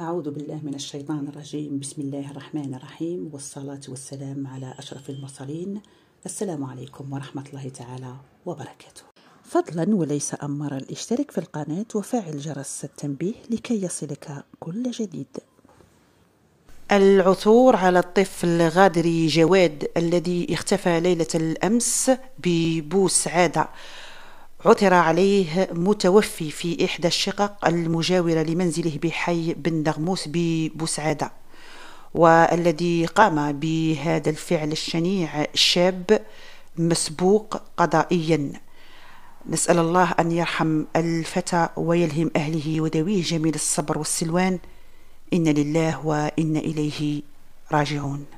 أعوذ بالله من الشيطان الرجيم بسم الله الرحمن الرحيم والصلاة والسلام على أشرف المرسلين السلام عليكم ورحمة الله تعالى وبركاته فضلا وليس أمرا اشترك في القناة وفعل جرس التنبيه لكي يصلك كل جديد العثور على الطفل غادري جواد الذي اختفى ليلة الأمس ببوسعادة عثر عليه متوفي في إحدى الشقق المجاورة لمنزله بحي بن دغموس ببوسعادة والذي قام بهذا الفعل الشنيع شاب مسبوق قضائيا نسأل الله أن يرحم الفتى ويلهم أهله وذويه جميل الصبر والسلوان إن لله وإن إليه راجعون